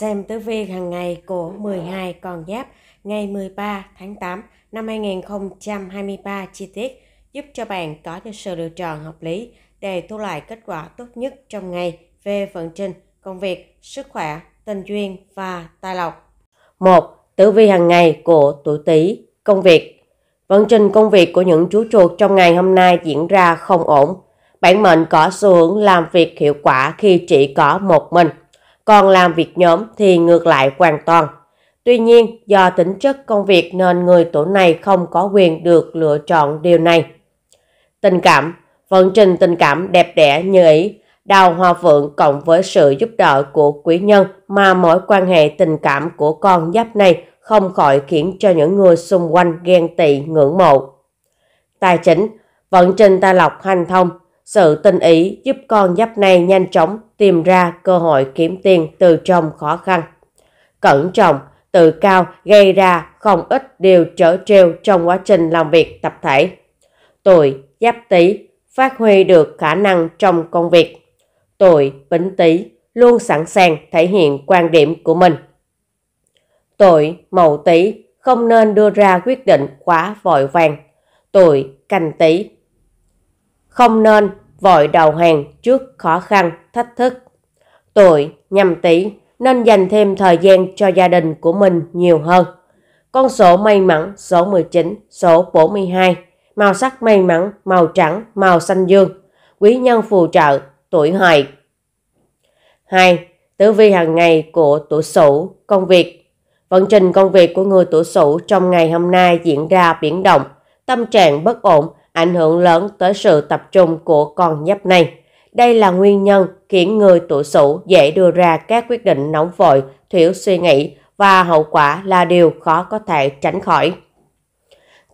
xem tử vi hàng ngày của 12 con giáp ngày 13 tháng 8 năm 2023 chi tiết giúp cho bạn có được sự lựa chọn hợp lý để thu lại kết quả tốt nhất trong ngày về vận trình, công việc, sức khỏe, tình duyên và tài lộc. 1. Tử vi hàng ngày của tuổi Tý, công việc. Vận trình công việc của những chú chuột trong ngày hôm nay diễn ra không ổn. Bản mệnh có xu hướng làm việc hiệu quả khi chỉ có một mình còn làm việc nhóm thì ngược lại hoàn toàn. Tuy nhiên, do tính chất công việc nên người tổ này không có quyền được lựa chọn điều này. Tình cảm, vận trình tình cảm đẹp đẽ như ý, đào hoa vượng cộng với sự giúp đỡ của quý nhân mà mối quan hệ tình cảm của con giáp này không khỏi khiến cho những người xung quanh ghen tị ngưỡng mộ. Tài chính, vận trình tài lộc hành thông, sự tinh ý giúp con giáp này nhanh chóng tìm ra cơ hội kiếm tiền từ trong khó khăn. Cẩn trọng, tự cao gây ra không ít điều trở trêu trong quá trình làm việc tập thể. Tuổi giáp tý phát huy được khả năng trong công việc. Tuổi bính tý luôn sẵn sàng thể hiện quan điểm của mình. Tuổi mậu tý không nên đưa ra quyết định quá vội vàng. Tuổi canh tý không nên vội đầu hàng trước khó khăn, thách thức. Tuổi nhằm tỷ nên dành thêm thời gian cho gia đình của mình nhiều hơn. Con số may mắn số 19, số 42, màu sắc may mắn, màu trắng, màu xanh dương, quý nhân phù trợ, tuổi hợi. 2. Tử vi hàng ngày của tuổi Sửu, công việc. Vận trình công việc của người tuổi Sửu trong ngày hôm nay diễn ra biến động, tâm trạng bất ổn ảnh hưởng lớn tới sự tập trung của con nhấp này. Đây là nguyên nhân khiến người tuổi Sửu dễ đưa ra các quyết định nóng vội, thiếu suy nghĩ và hậu quả là điều khó có thể tránh khỏi.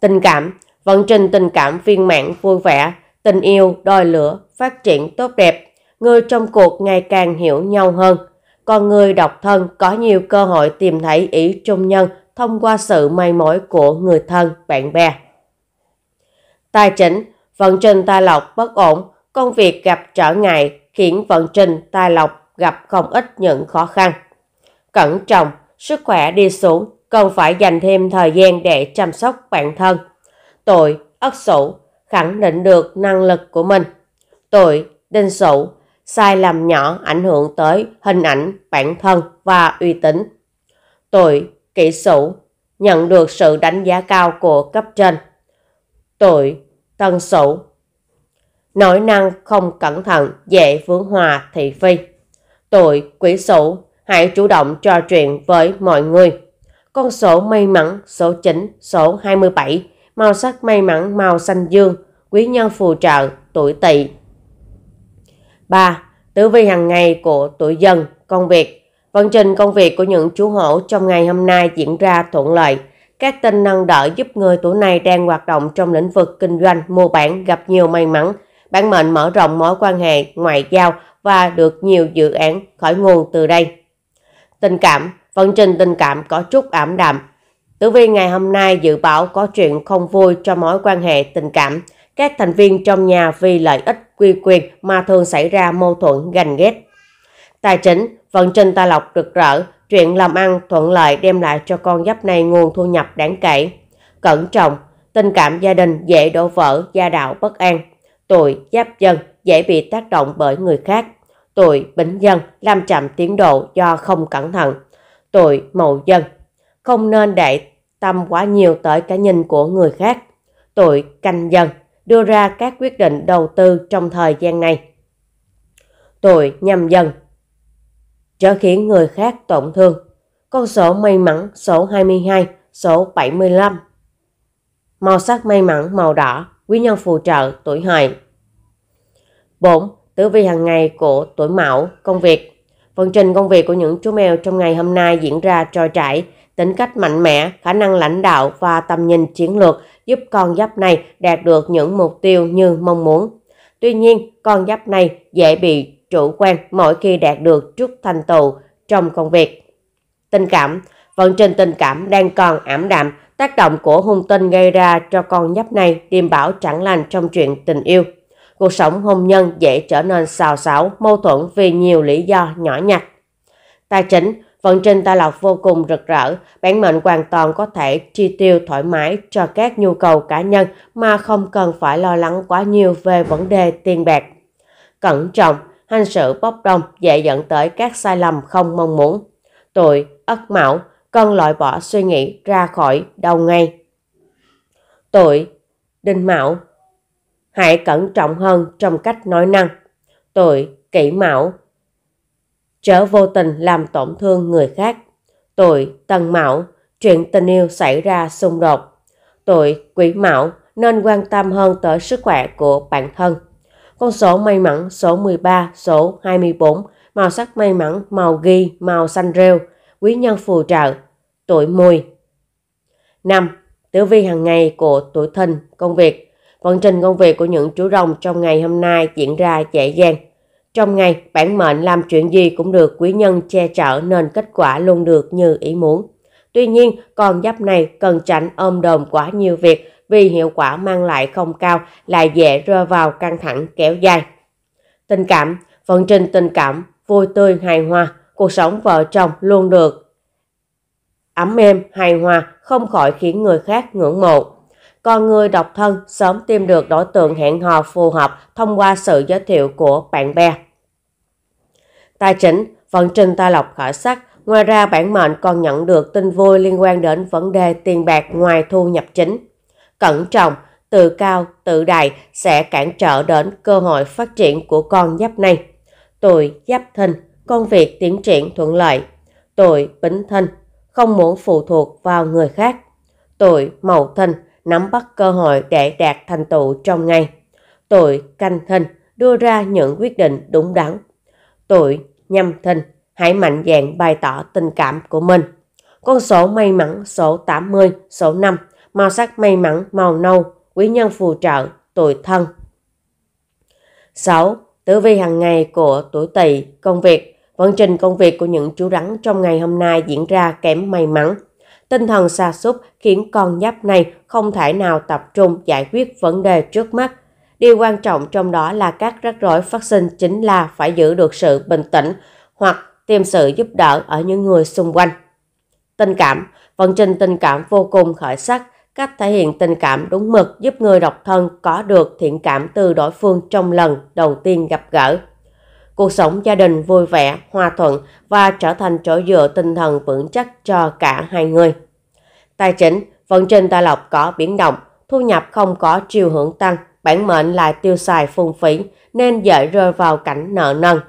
Tình cảm, vận trình tình cảm viên mãn vui vẻ, tình yêu đòi lửa phát triển tốt đẹp, người trong cuộc ngày càng hiểu nhau hơn. Còn người độc thân có nhiều cơ hội tìm thấy ý trung nhân thông qua sự may mối của người thân, bạn bè. Tài chính, vận trình tài lộc bất ổn, công việc gặp trở ngại khiến vận trình tài lộc gặp không ít những khó khăn. Cẩn trọng, sức khỏe đi xuống, cần phải dành thêm thời gian để chăm sóc bản thân. tội Ất Sửu khẳng định được năng lực của mình. tội Đinh Sửu sai lầm nhỏ ảnh hưởng tới hình ảnh bản thân và uy tín. tội Kỷ Sửu nhận được sự đánh giá cao của cấp trên. tội Tân sửu Nỗi năng không cẩn thận dễ vướng hòa thị phi. Tuổi quỷ sửu hãy chủ động trò chuyện với mọi người. Con số may mắn số 9, số 27, màu sắc may mắn màu xanh dương, quý nhân phù trợ, tuổi tỵ. 3. Tử vi hàng ngày của tuổi dân, công việc. Vận trình công việc của những chú hổ trong ngày hôm nay diễn ra thuận lợi, các tên năng đợi giúp người tuổi này đang hoạt động trong lĩnh vực kinh doanh, mua bán gặp nhiều may mắn, bản mệnh mở rộng mối quan hệ, ngoại giao và được nhiều dự án khởi nguồn từ đây. Tình cảm, vận trình tình cảm có chút ảm đạm. Tử vi ngày hôm nay dự báo có chuyện không vui cho mối quan hệ tình cảm. Các thành viên trong nhà vì lợi ích quy quyền mà thường xảy ra mâu thuẫn ganh ghét. Tài chính, vận trình tài lộc rực rỡ, chuyện làm ăn thuận lợi đem lại cho con giáp này nguồn thu nhập đáng kể. Cẩn trọng, tình cảm gia đình dễ đổ vỡ, gia đạo bất an. Tuổi giáp dân dễ bị tác động bởi người khác. Tuổi bính dân làm chậm tiến độ do không cẩn thận. Tuổi mậu dân không nên để tâm quá nhiều tới cái nhìn của người khác. Tuổi canh dân đưa ra các quyết định đầu tư trong thời gian này. Tuổi nhâm dân cho khiến người khác tổn thương. Con số may mắn số 22, số 75. Màu sắc may mắn màu đỏ, quý nhân phù trợ tuổi hợi. 4. Tử vi hàng ngày của tuổi mão, công việc. Phần trình công việc của những chú mèo trong ngày hôm nay diễn ra trôi chảy, tính cách mạnh mẽ, khả năng lãnh đạo và tầm nhìn chiến lược giúp con giáp này đạt được những mục tiêu như mong muốn. Tuy nhiên, con giáp này dễ bị chủ quan mỗi khi đạt được chút thành tựu trong công việc. Tình cảm Vận trình tình cảm đang còn ảm đạm, tác động của hung tinh gây ra cho con nhóc này điềm bảo chẳng lành trong chuyện tình yêu. Cuộc sống hôn nhân dễ trở nên xào xáo, mâu thuẫn vì nhiều lý do nhỏ nhặt. Tài chính Vận trình tài lộc vô cùng rực rỡ, bản mệnh hoàn toàn có thể chi tiêu thoải mái cho các nhu cầu cá nhân mà không cần phải lo lắng quá nhiều về vấn đề tiền bạc. Cẩn trọng, hành sự bốc đồng dễ dẫn tới các sai lầm không mong muốn. Tuổi Ất Mão cần loại bỏ suy nghĩ ra khỏi đầu ngay. Tuổi Đinh Mão Hãy cẩn trọng hơn trong cách nói năng. Tuổi Kỷ Mão Chớ vô tình làm tổn thương người khác. Tuổi Tân Mão Chuyện tình yêu xảy ra xung đột. Tuổi Quý Mão nên quan tâm hơn tới sức khỏe của bản thân. Con số may mắn số 13, số 24, màu sắc may mắn, màu ghi, màu xanh rêu, quý nhân phù trợ, tuổi mùi. 5. Tử vi hàng ngày của tuổi thìn, công việc. Vận trình công việc của những chú rồng trong ngày hôm nay diễn ra dễ dàng. Trong ngày, bản mệnh làm chuyện gì cũng được quý nhân che chở nên kết quả luôn được như ý muốn. Tuy nhiên, con giáp này cần tránh ôm đồm quá nhiều việc vì hiệu quả mang lại không cao lại dễ rơi vào căng thẳng kéo dài. Tình cảm, vận trình tình cảm vui tươi hài hòa, cuộc sống vợ chồng luôn được ấm êm hài hòa không khỏi khiến người khác ngưỡng mộ. Còn người độc thân sớm tìm được đối tượng hẹn hò phù hợp thông qua sự giới thiệu của bạn bè. Tài chính, vận trình tài lộc khởi sắc, ngoài ra bản mệnh còn nhận được tin vui liên quan đến vấn đề tiền bạc ngoài thu nhập chính cẩn trọng, tự cao, tự đại sẽ cản trở đến cơ hội phát triển của con giáp này. Tuổi giáp thìn, công việc tiến triển thuận lợi. Tuổi bính thìn, không muốn phụ thuộc vào người khác. Tuổi mậu thìn, nắm bắt cơ hội để đạt thành tựu trong ngày. Tuổi canh thìn, đưa ra những quyết định đúng đắn. Tuổi nhâm thìn, hãy mạnh dạn bày tỏ tình cảm của mình. Con số may mắn số 80, số 5 màu sắc may mắn, màu nâu, quý nhân phù trợ, tuổi thân. 6. Tử vi hàng ngày của tuổi tỵ, công việc. Vận trình công việc của những chú rắn trong ngày hôm nay diễn ra kém may mắn. Tinh thần sa sút khiến con giáp này không thể nào tập trung giải quyết vấn đề trước mắt. Điều quan trọng trong đó là các rắc rối phát sinh chính là phải giữ được sự bình tĩnh hoặc tìm sự giúp đỡ ở những người xung quanh. Tình cảm, vận trình tình cảm vô cùng khởi sắc, cách thể hiện tình cảm đúng mực giúp người độc thân có được thiện cảm từ đối phương trong lần đầu tiên gặp gỡ. Cuộc sống gia đình vui vẻ, hòa thuận và trở thành chỗ dựa tinh thần vững chắc cho cả hai người. Tài chính, vận trình tài lộc có biến động, thu nhập không có chiều hướng tăng, bản mệnh lại tiêu xài phung phí nên dễ rơi vào cảnh nợ nần.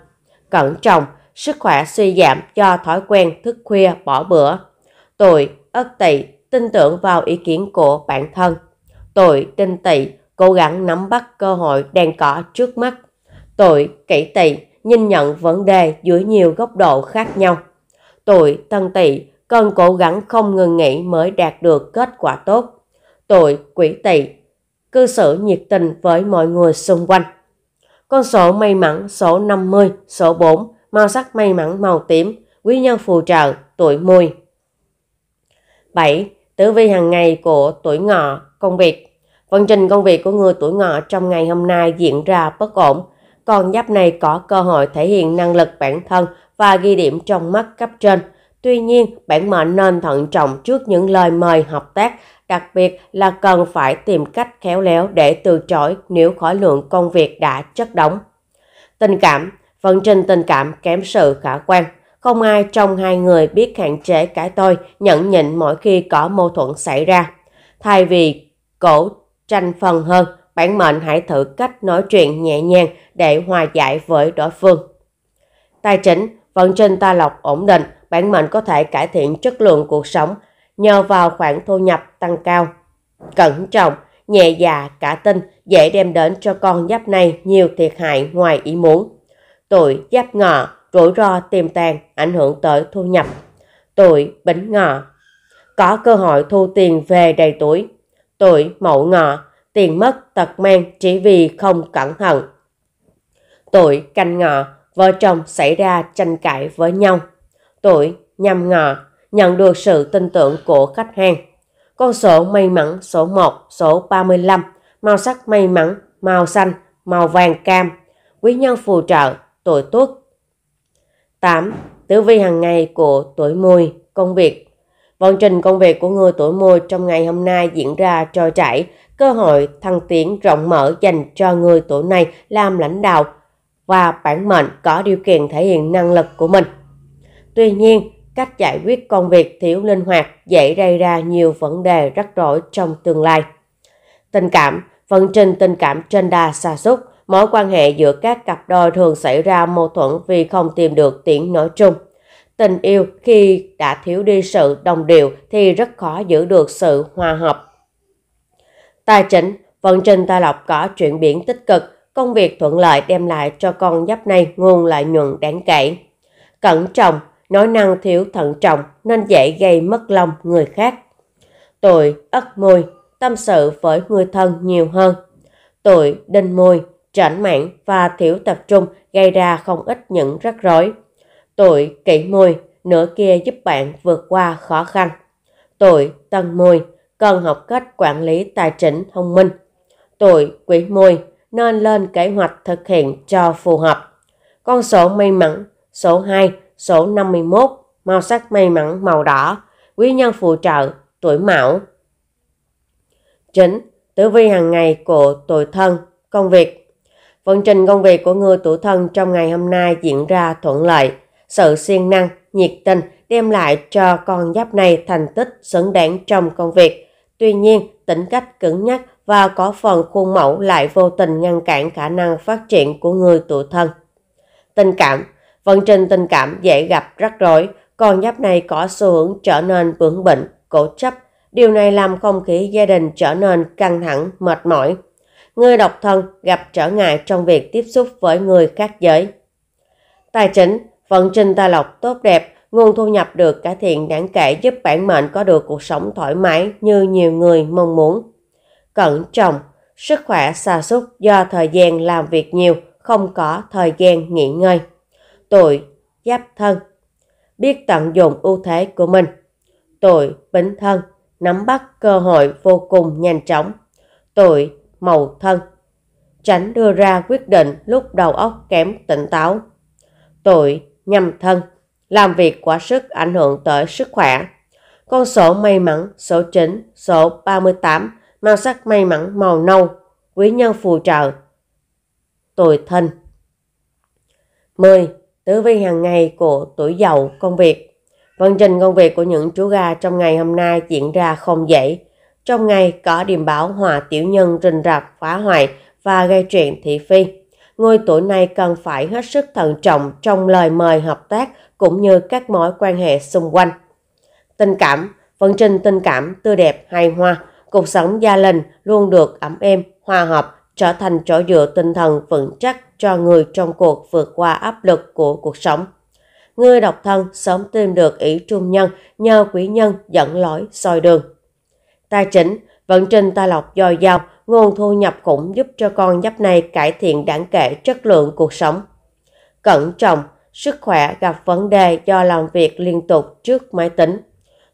Cẩn trọng, sức khỏe suy giảm do thói quen thức khuya bỏ bữa. Tuổi, ất tỵ tin tưởng vào ý kiến của bản thân. tội tinh tị, cố gắng nắm bắt cơ hội đang có trước mắt. tội kỹ tị, nhìn nhận vấn đề dưới nhiều góc độ khác nhau. tội tân tị, cần cố gắng không ngừng nghỉ mới đạt được kết quả tốt. tội quỷ tị, cư xử nhiệt tình với mọi người xung quanh. Con số may mắn số 50, số 4, màu sắc may mắn màu tím, quý nhân phù trợ, tuổi mùi. 7. Tử vi hàng ngày của tuổi ngọ, công việc. Vận trình công việc của người tuổi ngọ trong ngày hôm nay diễn ra bất ổn. Con giáp này có cơ hội thể hiện năng lực bản thân và ghi điểm trong mắt cấp trên. Tuy nhiên, bản mệnh nên thận trọng trước những lời mời hợp tác, đặc biệt là cần phải tìm cách khéo léo để từ chối nếu khối lượng công việc đã chất đóng. Tình cảm, vận trình tình cảm kém sự khả quan. Không ai trong hai người biết hạn chế cái tôi nhận nhịn mỗi khi có mâu thuẫn xảy ra. Thay vì cổ tranh phần hơn, bản mệnh hãy thử cách nói chuyện nhẹ nhàng để hòa giải với đối phương. Tài chính, vận trình ta lọc ổn định, bản mệnh có thể cải thiện chất lượng cuộc sống nhờ vào khoản thu nhập tăng cao. Cẩn trọng, nhẹ dạ cả tin dễ đem đến cho con giáp này nhiều thiệt hại ngoài ý muốn. Tuổi giáp ngọ rủi ro tiềm tàng ảnh hưởng tới thu nhập. Tuổi Bính Ngọ có cơ hội thu tiền về đầy tuổi. Tuổi Mậu Ngọ tiền mất tật mang chỉ vì không cẩn thận. Tuổi Canh Ngọ vợ chồng xảy ra tranh cãi với nhau. Tuổi Nhâm Ngọ nhận được sự tin tưởng của khách hàng. Con số may mắn số 1, số 35, màu sắc may mắn, màu xanh, màu vàng cam. Quý nhân phù trợ, tuổi tuất 8. Tử vi hàng ngày của tuổi mùi, công việc. Vận trình công việc của người tuổi mùi trong ngày hôm nay diễn ra trôi chảy, cơ hội thăng tiến rộng mở dành cho người tuổi này làm lãnh đạo và bản mệnh có điều kiện thể hiện năng lực của mình. Tuy nhiên, cách giải quyết công việc thiếu linh hoạt dễ gây ra nhiều vấn đề rắc rối trong tương lai. Tình cảm, vận trình tình cảm trên đà xa xúc, Mối quan hệ giữa các cặp đôi thường xảy ra mâu thuẫn vì không tìm được tiếng nói chung. Tình yêu khi đã thiếu đi sự đồng điệu thì rất khó giữ được sự hòa hợp. Tài chính, vận trình tài lộc có chuyển biến tích cực, công việc thuận lợi đem lại cho con giáp này nguồn lợi nhuận đáng kể. Cẩn trọng, nói năng thiếu thận trọng nên dễ gây mất lòng người khác. Tuổi Ất Mùi, tâm sự với người thân nhiều hơn. Tuổi Đinh Mùi, chảnh mạng và thiếu tập trung gây ra không ít những rắc rối. Tuổi kỷ mùi nửa kia giúp bạn vượt qua khó khăn. Tuổi tân mùi cần học cách quản lý tài chính thông minh. Tuổi quý mùi nên lên kế hoạch thực hiện cho phù hợp. Con số may mắn số 2, số 51, màu sắc may mắn màu đỏ, quý nhân phù trợ, tuổi mão. Chính Tử vi hàng ngày của tuổi thân, công việc. Vận trình công việc của người tuổi thân trong ngày hôm nay diễn ra thuận lợi. Sự siêng năng, nhiệt tình đem lại cho con giáp này thành tích xứng đáng trong công việc. Tuy nhiên, tính cách cứng nhắc và có phần khuôn mẫu lại vô tình ngăn cản khả năng phát triển của người tuổi thân. Tình cảm Vận trình tình cảm dễ gặp rắc rối, con giáp này có xu hướng trở nên bướng bỉnh, cố chấp. Điều này làm không khí gia đình trở nên căng thẳng, mệt mỏi người độc thân gặp trở ngại trong việc tiếp xúc với người khác giới. Tài chính, vận trình tài lộc tốt đẹp, nguồn thu nhập được cải thiện đáng kể giúp bản mệnh có được cuộc sống thoải mái như nhiều người mong muốn. Cẩn trọng, sức khỏe xa sút do thời gian làm việc nhiều, không có thời gian nghỉ ngơi. Tuổi giáp thân, biết tận dụng ưu thế của mình. Tuổi bính thân, nắm bắt cơ hội vô cùng nhanh chóng. Tuổi màu thân. Tránh đưa ra quyết định lúc đầu óc kém tỉnh táo. Tội nhằm thân, làm việc quá sức ảnh hưởng tới sức khỏe. Con số may mắn số 9, số 38 màu sắc may mắn màu nâu, quý nhân phù trợ. Tuổi thân 10. Tứ vi hàng ngày của tuổi giàu công việc Vận trình công việc của những chú gà trong ngày hôm nay diễn ra không dễ, trong ngày có điềm báo hòa tiểu nhân rình rập phá hoại và gây chuyện thị phi. Ngôi tuổi này cần phải hết sức thận trọng trong lời mời hợp tác cũng như các mối quan hệ xung quanh. Tình cảm, vận trình tình cảm tươi đẹp hay hoa, cuộc sống gia đình luôn được ấm êm, hòa hợp, trở thành chỗ dựa tinh thần vững chắc cho người trong cuộc vượt qua áp lực của cuộc sống. Người độc thân sớm tìm được ý trung nhân nhờ quý nhân dẫn lối soi đường. Tài chỉnh, vận trình tài lọc dồi dào, nguồn thu nhập cũng giúp cho con giáp này cải thiện đáng kể chất lượng cuộc sống. Cẩn trọng, sức khỏe gặp vấn đề do làm việc liên tục trước máy tính.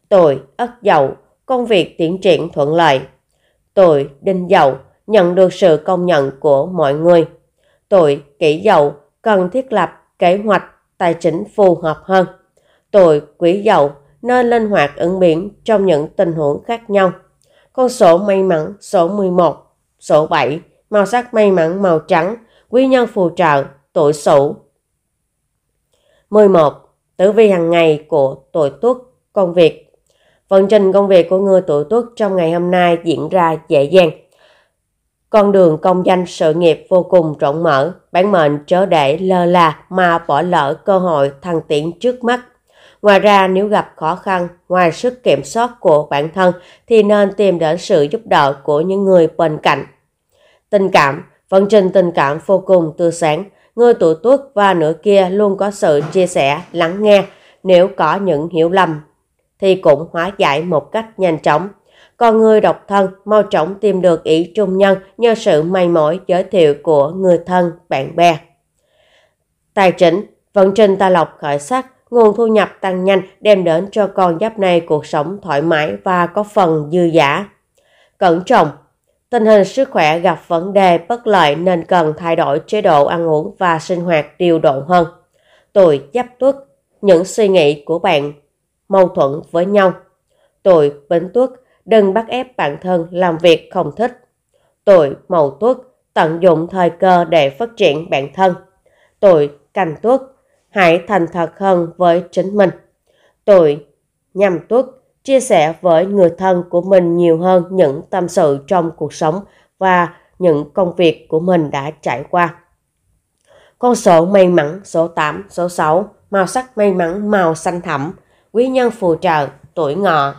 Tuổi Ất Dậu, công việc tiến triển thuận lợi. Tuổi Đinh Dậu, nhận được sự công nhận của mọi người. Tuổi Kỷ Dậu, cần thiết lập kế hoạch tài chính phù hợp hơn. Tuổi Quý Dậu, nên linh hoạt ứng biến trong những tình huống khác nhau con sổ may mắn sổ 11, số 7, màu sắc may mắn màu trắng, quý nhân phù trợ, tuổi sửu. 11. Tử vi hàng ngày của tuổi tuất công việc. Vận trình công việc của người tuổi tuất trong ngày hôm nay diễn ra dễ dàng. Con đường công danh sự nghiệp vô cùng rộng mở, bản mệnh chớ để lơ là mà bỏ lỡ cơ hội thăng tiến trước mắt Ngoài ra, nếu gặp khó khăn ngoài sức kiểm soát của bản thân thì nên tìm đến sự giúp đỡ của những người bên cạnh. Tình cảm Vận trình tình cảm vô cùng tươi sáng. Người tuổi tuất và nửa kia luôn có sự chia sẻ, lắng nghe. Nếu có những hiểu lầm thì cũng hóa giải một cách nhanh chóng. Còn người độc thân mau chóng tìm được ý trung nhân nhờ sự may mỏi giới thiệu của người thân, bạn bè. Tài chính Vận trình tài lộc khởi sắc nguồn thu nhập tăng nhanh đem đến cho con giáp này cuộc sống thoải mái và có phần dư giả. Cẩn trọng, tình hình sức khỏe gặp vấn đề bất lợi nên cần thay đổi chế độ ăn uống và sinh hoạt điều độ hơn. Tuổi giáp tuất, những suy nghĩ của bạn mâu thuẫn với nhau. Tuổi bính tuất, đừng bắt ép bản thân làm việc không thích. Tuổi mậu tuất, tận dụng thời cơ để phát triển bản thân. Tuổi canh tuất, hãy thành thật hơn với chính mình. Tuổi nhằm tuất chia sẻ với người thân của mình nhiều hơn những tâm sự trong cuộc sống và những công việc của mình đã trải qua. Con số may mắn số 8, số 6, màu sắc may mắn màu xanh thẳm, quý nhân phù trợ tuổi ngọ.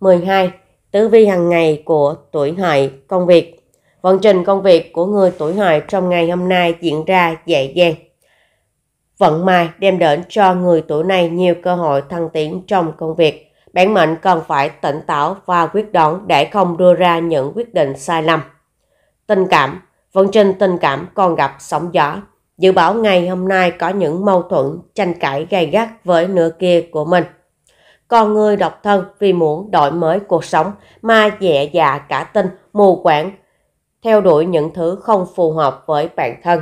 12. Tứ vi hàng ngày của tuổi hợi công việc. Vận trình công việc của người tuổi hợi trong ngày hôm nay diễn ra dễ dàng. Vận may đem đến cho người tuổi này nhiều cơ hội thăng tiến trong công việc. Bản mệnh cần phải tỉnh táo và quyết đoán để không đưa ra những quyết định sai lầm. Tình cảm Vận trình tình cảm còn gặp sóng gió. Dự báo ngày hôm nay có những mâu thuẫn, tranh cãi gay gắt với nửa kia của mình. Còn người độc thân vì muốn đổi mới cuộc sống mà dẹ dạ cả tin, mù quáng, theo đuổi những thứ không phù hợp với bản thân.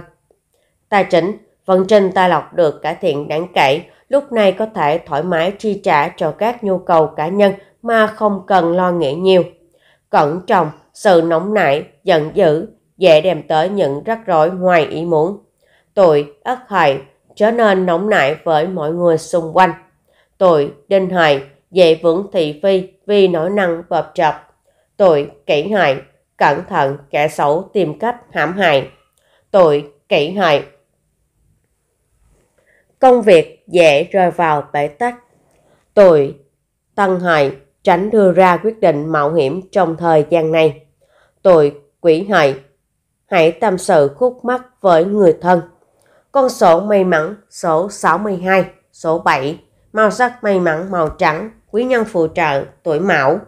Tài chính Vận trình tài lộc được cải thiện đáng kể, lúc này có thể thoải mái chi trả cho các nhu cầu cá nhân mà không cần lo nghĩ nhiều. Cẩn trọng, sự nóng nảy, giận dữ dễ đem tới những rắc rối ngoài ý muốn. Tuổi ất hại, trở nên nóng nảy với mọi người xung quanh. Tuổi đinh hại, dễ vững thị phi vì nỗi năng bợp chập. Tuổi kỷ hại, cẩn thận kẻ xấu tìm cách hãm hại. Tuổi kỷ hại công việc dễ rơi vào bể tắc. Tuổi Tân Hợi tránh đưa ra quyết định mạo hiểm trong thời gian này. Tuổi Quỷ Hợi hãy tâm sự khúc mắc với người thân. Con số may mắn số 62, số 7, màu sắc may mắn màu trắng, quý nhân phụ trợ, tuổi Mão.